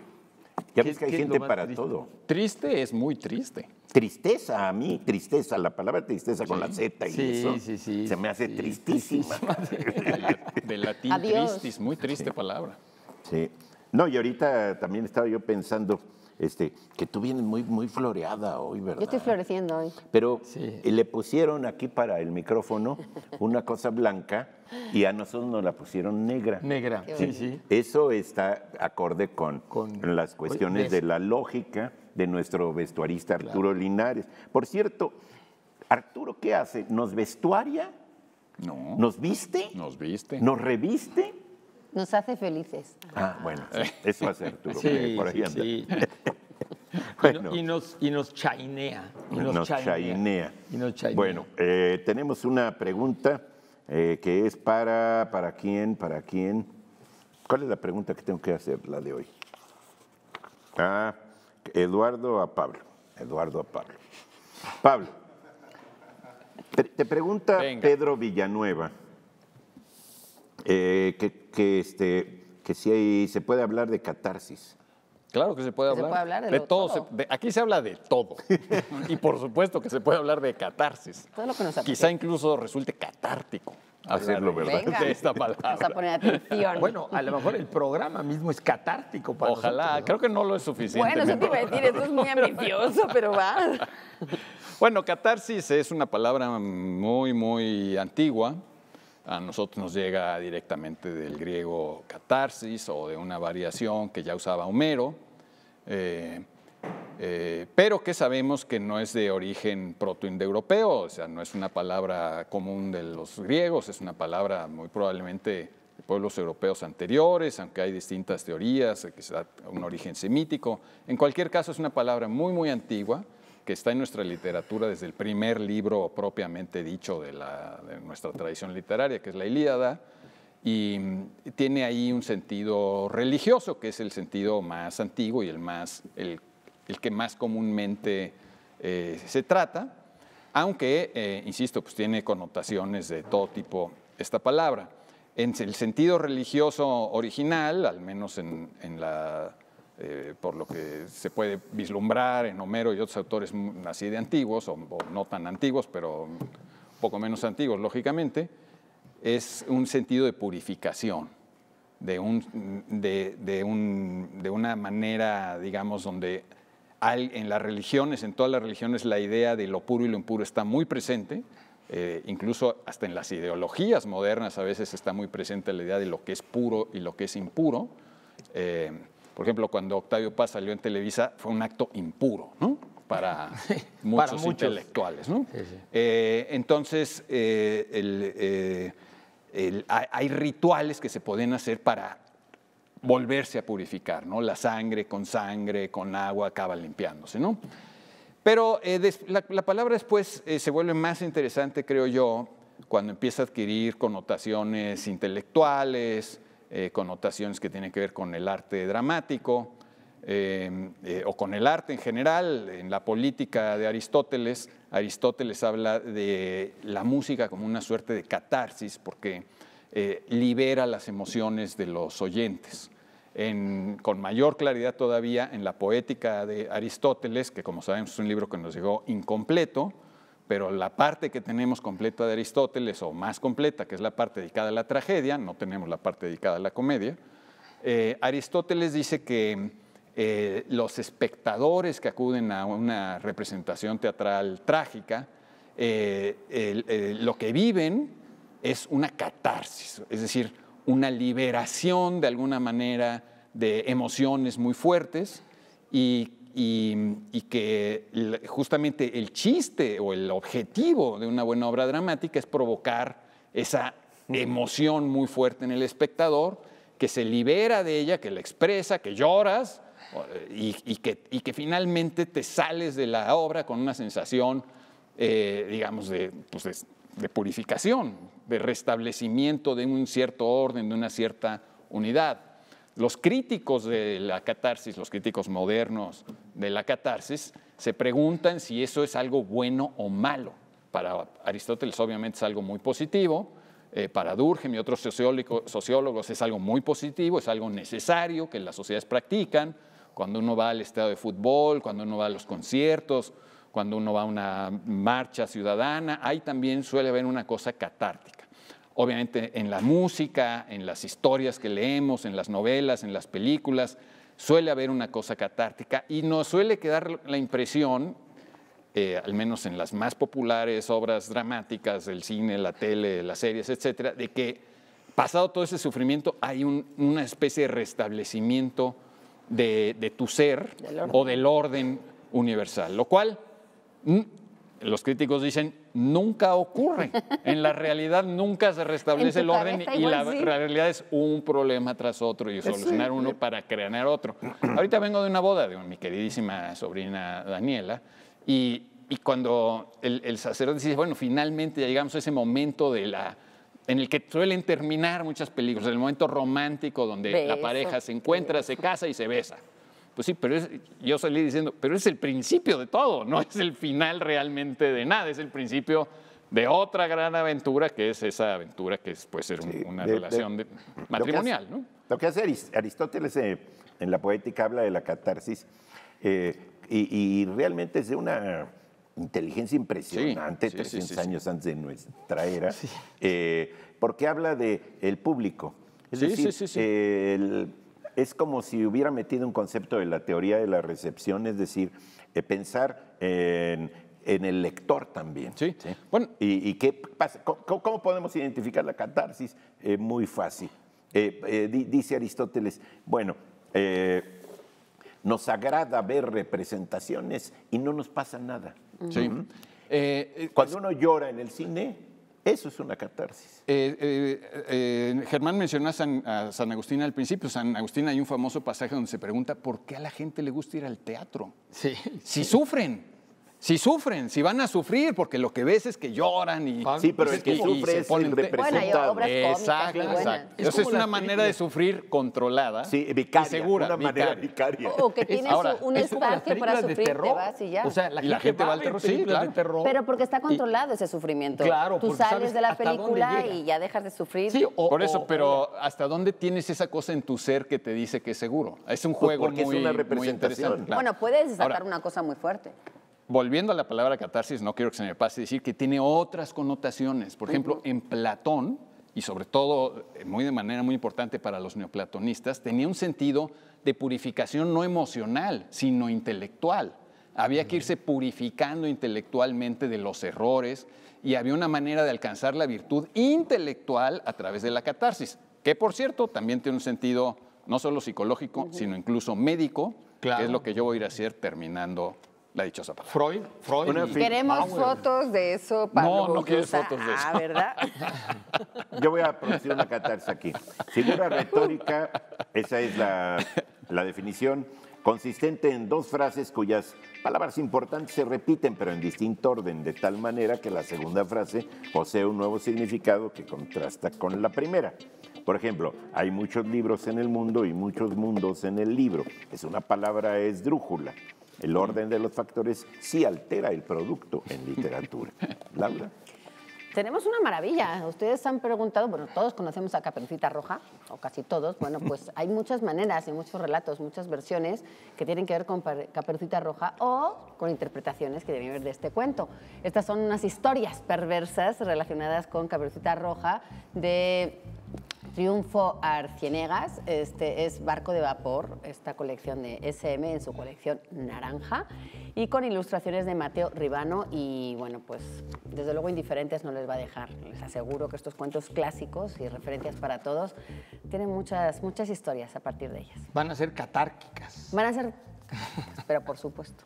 Ya ves que hay gente para todo. Triste es muy triste. Tristeza a mí, tristeza, la palabra tristeza con la Z y eso. Sí, sí, se me hace tristísima. De, latín tristis, muy triste palabra. Sí. No, y ahorita también estaba yo pensando, este, que tú vienes muy, muy floreada hoy, ¿verdad? Yo estoy floreciendo hoy. Pero le pusieron aquí para el micrófono una cosa blanca y a nosotros nos la pusieron negra. Negra, sí, sí. Eso está acorde con, las cuestiones de la lógica de nuestro vestuarista Arturo Linares. Por cierto, Arturo, ¿qué hace? ¿Nos vestuaria? No. ¿Nos viste? Nos viste. ¿Nos reviste? Nos hace felices. Ah, bueno, eso hace Arturo, sí, por Sí, y, nos, y nos chainea. Y nos, chainea. Bueno, eh, tenemos una pregunta eh, que es para, para quién, para quién. ¿Cuál es la pregunta que tengo que hacer, la de hoy? Ah, Eduardo a Pablo. Eduardo a Pablo. Pablo, te pregunta Pedro Villanueva. Eh, que, que, este, que si se puede hablar de catarsis. Claro que se puede hablar. Se puede hablar de, todo. aquí se habla de todo. y por supuesto que se puede hablar de catarsis. Quizá incluso resulte catártico hacerlo, ¿verdad? esta palabra. a poner atención. Bueno, a lo mejor el programa mismo es catártico para Ojalá, creo que no lo es suficiente. Bueno, eso te iba a decir, eso es muy ambicioso, pero va. Bueno, catarsis es una palabra muy, muy antigua. A nosotros nos llega directamente del griego catarsis o de una variación que ya usaba Homero, eh, eh, pero que sabemos que no es de origen protoindoeuropeo, o sea, no es una palabra común de los griegos, es una palabra muy probablemente de pueblos europeos anteriores, aunque hay distintas teorías, que un origen semítico. En cualquier caso, es una palabra muy, muy antigua que está en nuestra literatura desde el primer libro propiamente dicho de, nuestra tradición literaria, que es la Ilíada, y tiene ahí un sentido religioso, que es el sentido más antiguo y el, más, el, que más comúnmente eh, se trata, aunque, eh, insisto, pues tiene connotaciones de todo tipo esta palabra. En el sentido religioso original, al menos en la eh, por lo que se puede vislumbrar en Homero y otros autores así de antiguos, o, no tan antiguos, pero poco menos antiguos, lógicamente, es un sentido de purificación, de, un, de, una manera, digamos, donde en las religiones, en todas las religiones, la idea de lo puro y lo impuro está muy presente, eh, incluso hasta en las ideologías modernas a veces está muy presente la idea de lo que es puro y lo que es impuro. Eh, por ejemplo, cuando Octavio Paz salió en Televisa fue un acto impuro, Para, muchos, intelectuales, entonces, hay rituales que se pueden hacer para volverse a purificar, ¿no? La sangre con sangre, con agua, acaba limpiándose, ¿no? Pero eh, la, palabra después eh, se vuelve más interesante, creo yo, cuando empieza a adquirir connotaciones intelectuales, eh, connotaciones que tienen que ver con el arte dramático eh, eh, o con el arte en general. En la política de Aristóteles, Aristóteles habla de la música como una suerte de catarsis porque libera las emociones de los oyentes. con mayor claridad todavía en la poética de Aristóteles, que como sabemos es un libro que nos llegó incompleto, pero la parte que tenemos completa de Aristóteles, o más completa, que es la parte dedicada a la tragedia, no tenemos la parte dedicada a la comedia, eh, Aristóteles dice que eh, los espectadores que acuden a una representación teatral trágica, eh, lo que viven es una catarsis, es decir, una liberación de alguna manera de emociones muy fuertes y y, que justamente el chiste o el objetivo de una buena obra dramática es provocar esa emoción muy fuerte en el espectador, que se libera de ella, que la expresa, que lloras y, que, finalmente te sales de la obra con una sensación, eh, digamos, pues, de purificación, de restablecimiento de un cierto orden, de una cierta unidad. Los críticos de la catarsis, los críticos modernos de la catarsis, se preguntan si eso es algo bueno o malo. Para Aristóteles obviamente es algo muy positivo, eh, para Durkheim y otros sociólogos es algo muy positivo, es algo necesario que las sociedades practican, cuando uno va al estado de fútbol, cuando uno va a los conciertos, cuando uno va a una marcha ciudadana, ahí también suele haber una cosa catártica obviamente en la música, en las historias que leemos, en las novelas, en las películas, suele haber una cosa catártica y nos suele quedar la impresión, eh, al menos en las más populares obras dramáticas, el cine, la tele, las series, etcétera, de que pasado todo ese sufrimiento hay una especie de restablecimiento de, tu ser o del orden universal, lo cual los críticos dicen, nunca ocurre. En la realidad nunca se restablece el orden y la realidad es un problema tras otro y pues solucionar uno para crear otro. Ahorita vengo de una boda de mi queridísima sobrina Daniela y, cuando el, sacerdote dice, bueno, finalmente llegamos a ese momento de la en el que suelen terminar muchas películas, el momento romántico donde la pareja se encuentra, se casa y se besa. Pues sí, pero yo salí diciendo, pero es el principio de todo, no es el final realmente de nada, es el principio de otra gran aventura que es esa aventura que puede ser una relación matrimonial. Lo que, hace, Aristóteles eh, en la poética habla de la catarsis eh, y, realmente es de una inteligencia impresionante, 300 años antes de nuestra era, eh, porque habla de el público. Es decir, el, es como si hubiera metido un concepto de la teoría de la recepción, es decir, eh, pensar en, el lector también. Sí. Bueno. ¿Y, qué pasa? ¿Cómo, podemos identificar la catarsis? Eh, muy fácil. Eh, eh, dice Aristóteles, bueno, nos agrada ver representaciones y no nos pasa nada. Sí. Cuando uno llora en el cine, eso es una catarsis. Eh, eh, eh, Germán mencionó a San, a San, Agustín al principio. San Agustín hay un famoso pasaje donde se pregunta por qué a la gente le gusta ir al teatro. Sí. Si sufren. Si sufren, si van a sufrir, porque lo que ves es que lloran y sí, pero es que sufre es exacto, exacto. Entonces es una manera de sufrir controlada, sí, vicaria, segura, una manera vicaria. O, que tienes un espacio para sufrir, y ya. O sea, la, y la gente va al terror, sí, claro. Pero porque está controlado ese sufrimiento. Claro, tú sales de la película y ya dejas de sufrir. Sí, por eso, pero ¿hasta dónde tienes esa cosa en tu ser que te dice que es seguro? Es un pues juego muy, interesante. Bueno, puedes desatar una cosa muy fuerte volviendo a la palabra catarsis, no quiero que se me pase decir que tiene otras connotaciones. Por ejemplo, en Platón, y sobre todo eh, muy de manera muy importante para los neoplatonistas, tenía un sentido de purificación no emocional, sino intelectual. Había que irse purificando intelectualmente de los errores y había una manera de alcanzar la virtud intelectual a través de la catarsis, que por cierto también tiene un sentido no solo psicológico, sino incluso médico, que es lo que yo voy a ir a hacer terminando la dichosa Freud, Freud. Queremos fotos de eso, No, no quiero fotos de ah, eso. ¿verdad? Yo voy a producir una catarsis aquí. Figura retórica, esa es la, la definición, consistente en dos frases cuyas palabras importantes se repiten, pero en distinto orden, de tal manera que la segunda frase posee un nuevo significado que contrasta con la primera. Por ejemplo, hay muchos libros en el mundo y muchos mundos en el libro. Es una palabra esdrújula. El orden de los factores sí altera el producto en literatura. Laura. Tenemos una maravilla. Ustedes han preguntado, bueno, todos conocemos a Caperucita Roja, o casi todos. Bueno, pues hay muchas maneras y muchos relatos, muchas versiones que tienen que ver con Caperucita Roja o con interpretaciones que deben ver de este cuento. Estas son unas historias perversas relacionadas con Caperucita Roja de triunfo Arcienegas. Este es Barco de Vapor, esta colección de SM en su colección naranja y con ilustraciones de Mateo Ribano y bueno, pues desde luego indiferentes no les va a dejar. Les aseguro que estos cuentos clásicos y referencias para todos tienen muchas, muchas historias a partir de ellas. Van a ser catárquicas. Van a ser, pero por supuesto.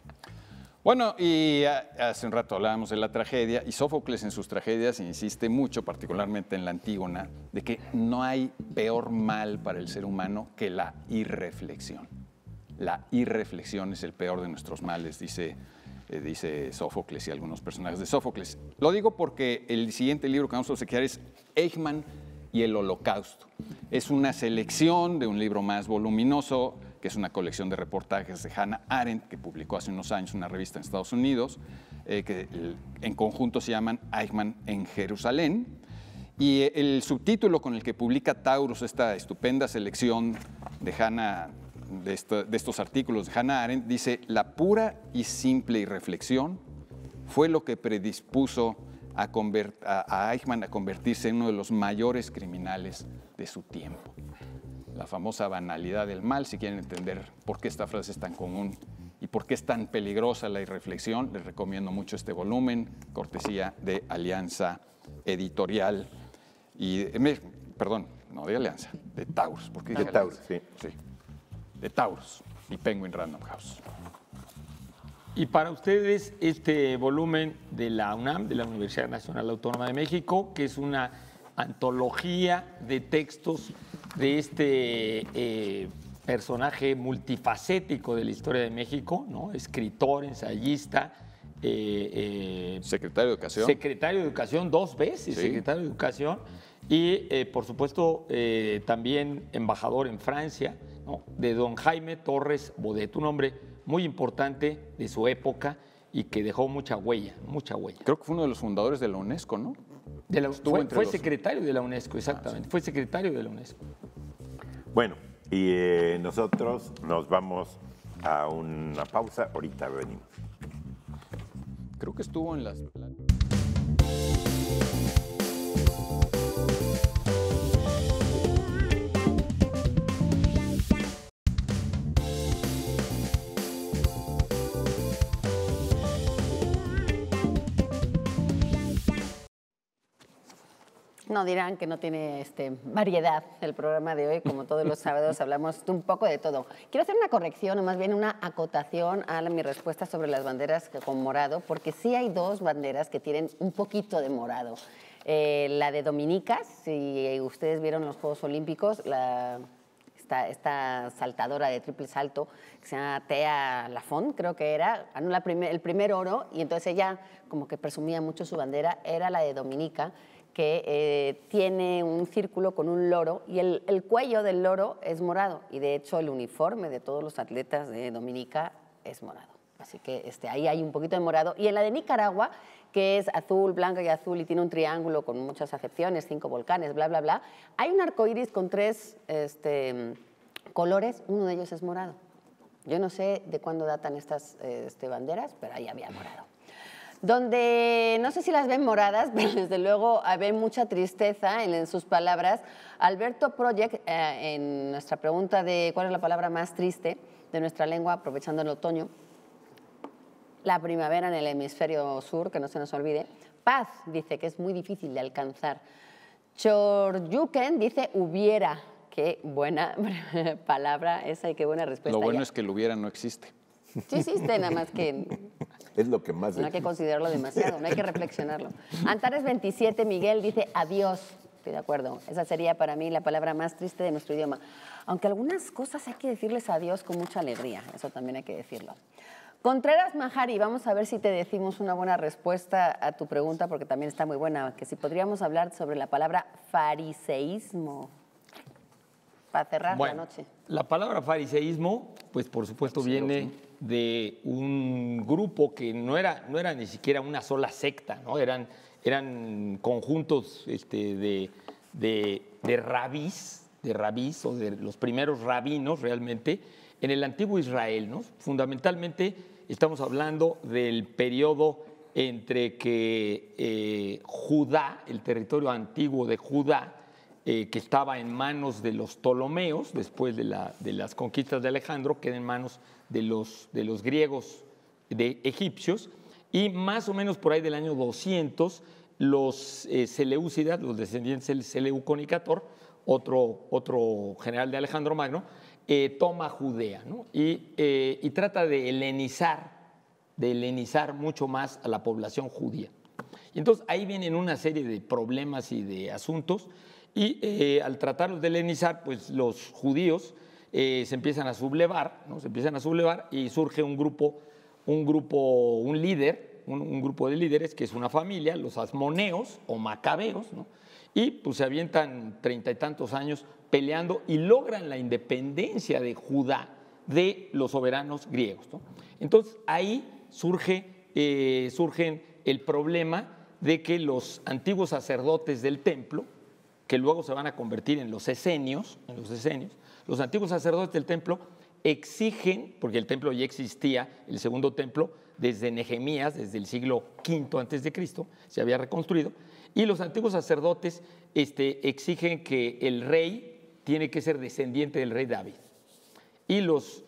Bueno, y eh, hace un rato hablábamos de la tragedia, y Sófocles en sus tragedias insiste mucho, particularmente en la Antígona, de que no hay peor mal para el ser humano que la irreflexión. La irreflexión es el peor de nuestros males, dice, eh, Sófocles y algunos personajes de Sófocles. Lo digo porque el siguiente libro que vamos a obsequiar es Eichmann y el Holocausto. Es una selección de un libro más voluminoso, que es una colección de reportajes de Hannah Arendt, que publicó hace unos años una revista en Estados Unidos, eh, que en conjunto se llaman Eichmann en Jerusalén. Y eh, el subtítulo con el que publica Taurus esta estupenda selección de Hannah de, de, estos artículos de Hannah Arendt dice, la pura y simple irreflexión fue lo que predispuso a, Eichmann a convertirse en uno de los mayores criminales de su tiempo. La famosa banalidad del mal, si quieren entender por qué esta frase es tan común y por qué es tan peligrosa la irreflexión, les recomiendo mucho este volumen, cortesía de Alianza Editorial y perdón, no de Alianza, de Taurus, porque de Taurus, sí. sí. De Taurus y Penguin Random House. Y para ustedes, este volumen de la UNAM, de la Universidad Nacional Autónoma de México, que es una antología de textos de este eh, personaje multifacético de la historia de México, ¿no? escritor, ensayista. Eh, eh, secretario de Educación. Secretario de Educación dos veces, secretario de Educación. Y, por supuesto, también embajador en Francia, de don Jaime Torres Bodet, un hombre muy importante de su época y que dejó mucha huella, mucha huella. Creo que fue uno de los fundadores de la UNESCO, ¿no? fue, secretario de la UNESCO, ah, exactamente. Fue secretario de la UNESCO. Bueno, y eh, nosotros nos vamos a una pausa. Ahorita venimos. Creo que estuvo en las... No, dirán que no tiene este, variedad el programa de hoy. Como todos los sábados hablamos un poco de todo. Quiero hacer una corrección, o más bien una acotación a mi respuesta sobre las banderas con morado, porque sí hay dos banderas que tienen un poquito de morado. Eh, la de Dominicas, si ustedes vieron los Juegos Olímpicos, esta, saltadora de triple salto, que se llama Thea Lafont, creo que era, ganó el primer oro y entonces ella como que presumía mucho su bandera, era la de Dominica que eh, tiene un círculo con un loro y el, cuello del loro es morado y de hecho el uniforme de todos los atletas de Dominica es morado. Así que este, ahí hay un poquito de morado. Y en la de Nicaragua, que es azul, blanca y azul y tiene un triángulo con muchas acepciones, cinco volcanes, bla, bla, bla, hay un arco iris con tres este, colores, uno de de ellos es morado. morado. Yo no sé cuándo datan estas este, banderas, pero ahí había donde no sé si las ven moradas, pero desde luego hay mucha tristeza en, sus palabras. Alberto Project, eh, en nuestra pregunta de cuál es la palabra más triste de nuestra lengua, aprovechando el otoño, la primavera en el hemisferio sur, que no se nos olvide. Paz dice que es muy difícil de alcanzar. Choryuken dice hubiera. Qué buena palabra esa y qué buena respuesta. Lo bueno es que el hubiera no existe. Sí existe, nada más que es lo que más... No hay que considerarlo demasiado, no hay que reflexionarlo. Antares 27, Miguel dice adiós. Estoy de acuerdo. Esa sería para mí la palabra más triste de nuestro idioma. Aunque algunas cosas hay que decirles adiós con mucha alegría. Eso también hay que decirlo. Contreras Majari, vamos a ver si te decimos una buena respuesta a tu pregunta, porque también está muy buena, que si podríamos hablar sobre la palabra fariseísmo para cerrar la noche. La palabra fariseísmo, pues por supuesto viene de un grupo que no era, no era ni siquiera una sola secta, ¿no? eran, eran conjuntos este, de, de, de rabís, de rabís o de los primeros rabinos realmente, en el antiguo Israel. ¿no? Fundamentalmente estamos hablando del periodo entre que eh, Judá, el territorio antiguo de Judá, eh, que estaba en manos de los Ptolomeos, después de, la, de las conquistas de Alejandro, queda en manos de los, griegos de egipcios y más o menos por ahí del año 200 los eh, Seleucidas, los descendientes del Seleuconicator, otro, otro general de Alejandro Magno, eh, toma Judea eh, y, trata de helenizar, de helenizar mucho más a la población judía. Y entonces ahí vienen una serie de problemas y de asuntos y al tratarlos de helenizar, pues los judíos eh, se empiezan a sublevar, se empiezan a sublevar y surge un grupo, un grupo, un líder, un, grupo de líderes que es una familia, los asmoneos o macabeos, y pues se avientan treinta y tantos años peleando y logran la independencia de Judá de los soberanos griegos. Entonces ahí surge, eh, el problema de que los antiguos sacerdotes del templo, que luego se van a convertir en los esenios, en los esenios, los antiguos sacerdotes del templo exigen, porque el templo ya existía, el segundo templo, desde Nehemías, desde el siglo V antes de Cristo, se había reconstruido, y los antiguos sacerdotes este, exigen que el rey tiene que ser descendiente del rey David. Y los,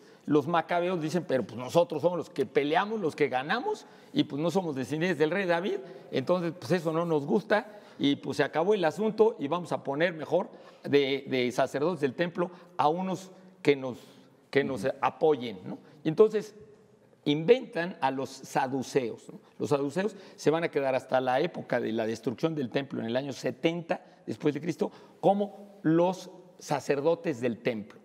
macabeos dicen, pero pues, nosotros somos los que peleamos, los que ganamos, y pues no somos descendientes del rey David, entonces pues eso no nos gusta, y pues se acabó el asunto y vamos a poner mejor de, sacerdotes del templo a unos que nos, que nos apoyen. Y entonces inventan a los saduceos. Los saduceos se van a quedar hasta la época de la destrucción del templo en el año 70 después de Cristo como los sacerdotes del templo.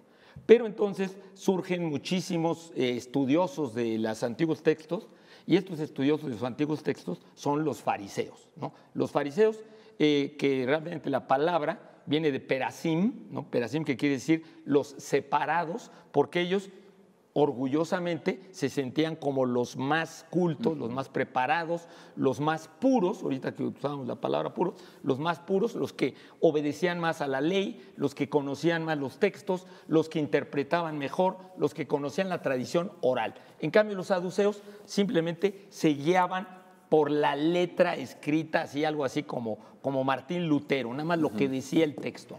Pero entonces surgen muchísimos eh, estudiosos de los antiguos textos y estos estudiosos de los antiguos textos son los fariseos. Los fariseos eh, que realmente la palabra viene de perasim, ¿no? perasim que quiere decir los separados, porque ellos orgullosamente se sentían como los más cultos, los más preparados, los más puros, ahorita que usamos la palabra puros, los más puros, los que obedecían más a la ley, los que conocían más los textos, los que interpretaban mejor, los que conocían la tradición oral. En cambio, los saduceos simplemente se guiaban por la letra escrita, así algo así como, como Martín Lutero, nada más lo que decía el texto.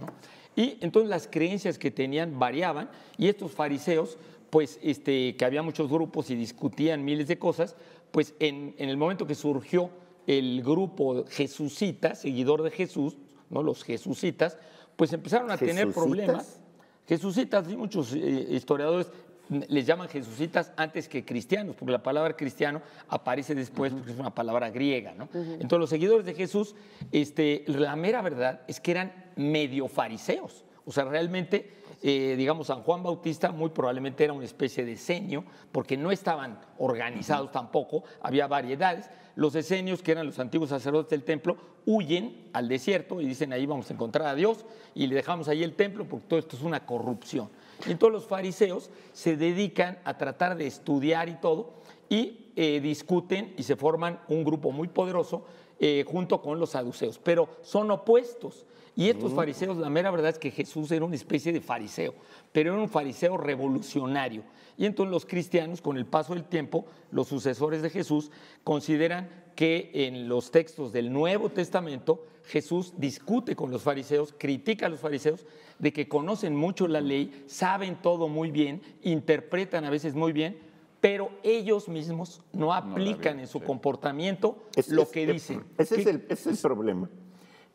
Y entonces las creencias que tenían variaban y estos fariseos, pues este, que había muchos grupos y discutían miles de cosas, pues en, el momento que surgió el grupo jesucita, seguidor de Jesús, ¿no? los jesucitas, pues empezaron a tener problemas. Jesucitas, muchos eh, historiadores les llaman jesucitas antes que cristianos, porque la palabra cristiano aparece después porque es una palabra griega, ¿no? Entonces los seguidores de Jesús, este, la mera verdad es que eran medio fariseos. O sea, realmente, eh, digamos, San Juan Bautista muy probablemente era una especie de senio, porque no estaban organizados tampoco, había variedades. Los esenios, que eran los antiguos sacerdotes del templo, huyen al desierto y dicen ahí vamos a encontrar a Dios y le dejamos ahí el templo porque todo esto es una corrupción. Y entonces los fariseos se dedican a tratar de estudiar y todo, y eh, discuten y se forman un grupo muy poderoso eh, junto con los saduceos, pero son opuestos. Y estos mm. fariseos, la mera verdad es que Jesús era una especie de fariseo, pero era un fariseo revolucionario. Y entonces los cristianos, con el paso del tiempo, los sucesores de Jesús, consideran que en los textos del Nuevo Testamento Jesús discute con los fariseos, critica a los fariseos de que conocen mucho la ley, saben todo muy bien, interpretan a veces muy bien, pero ellos mismos no aplican en su comportamiento lo que dicen. Ese es, el, problema.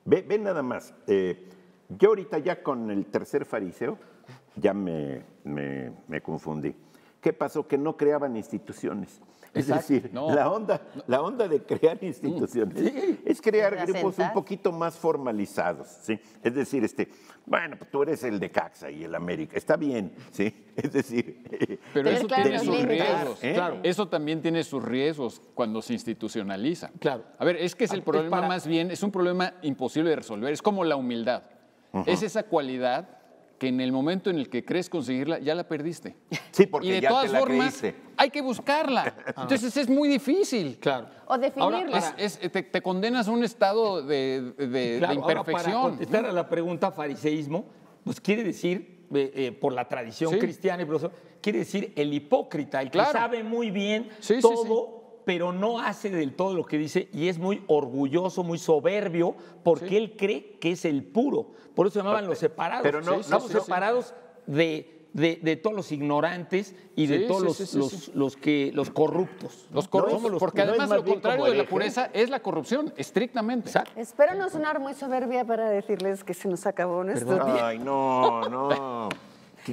Ve, nada más, eh, yo ahorita ya con el tercer fariseo ya me, me confundí. ¿Qué pasó? Que no creaban instituciones. Es decir, la, onda, la onda de crear mm. instituciones es crear grupos un poquito más formalizados, Es decir, este, bueno, pues, tú eres el de Caxa y el América, está bien, ¿sí? Es decir... Pero, eso tiene sus riesgos, ¿eh? Eso también tiene sus riesgos cuando se institucionaliza. Claro. A ver, es que es el ah, problema más bien, es un problema imposible de resolver, es como la humildad. Es esa cualidad que en el momento en el que crees conseguirla, ya la perdiste. Sí, porque y de todas formas, hay que buscarla. Entonces es muy difícil. Claro. O definirla. te, condenas a un estado de, de- de para a la pregunta fariseísmo, pues quiere decir, eh, eh, por la tradición cristiana y por quiere decir el hipócrita, el que sabe muy bien todo, pero no hace del todo lo que dice y es muy orgulloso, muy soberbio, porque él cree que es el puro. Por eso se llamaban ah, los eh, separados. Pero no, separados de de, todos los ignorantes y de todos los, los, que, los corruptos. Los corruptos, porque además lo contrario de la pureza es la corrupción, estrictamente. Espero no sonar muy soberbia para decirles que se nos acabó nuestro Ay, no, no.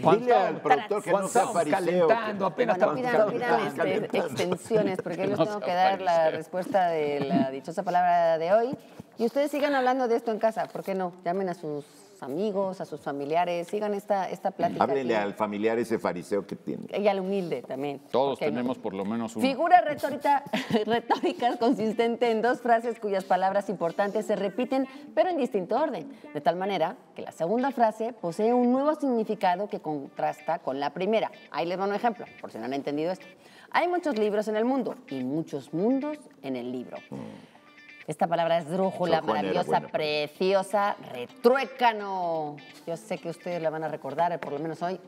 Dile al productor que no sea fariseo. Calentando, apenas bueno, pidan, extensiones porque yo les tengo que dar la respuesta de la dichosa palabra de hoy. Y ustedes sigan hablando de esto en casa, ¿por qué no? Llamen a sus amigos, a sus familiares, sigan esta, esta plática. Háblele al familiar ese fariseo que tiene. Y al humilde también. Todos tenemos por lo menos un... Figura retórica, retórica consistente en dos frases cuyas palabras importantes se repiten, pero en distinto orden, de tal manera que la segunda frase posee un nuevo significado que contrasta con la primera. Ahí les va un ejemplo, por si no han entendido esto. Hay muchos libros en el mundo y muchos mundos en el libro. Mm. Esta palabra es drújula, maravillosa, preciosa, retruécano. Yo sé que ustedes la van a recordar, por lo menos hoy.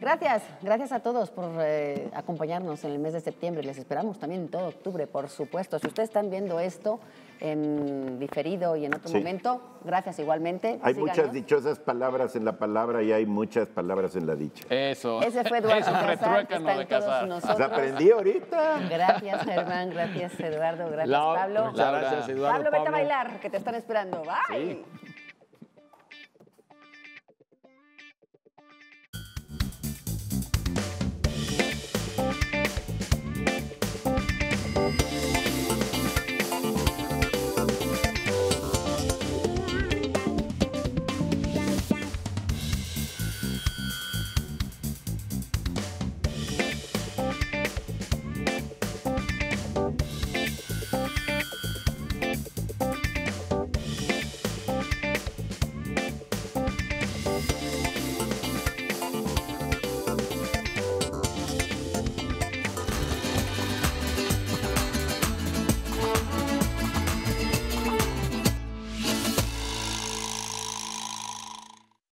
Gracias, gracias a todos por eh, acompañarnos en el mes de septiembre. Les esperamos también todo octubre, por supuesto. Si ustedes están viendo esto, en diferido y en otro momento. Gracias igualmente. Hay muchas dichosas palabras en la palabra y hay muchas palabras en la dicha. Eso. Ese fue Eduardo Casar, que está en de todos nosotros. aprendí ahorita. Gracias, Germán. Gracias, Eduardo. Gracias, Pablo. Pablo. Gracias, Eduardo. Pablo, vete a bailar, que te están esperando. Bye.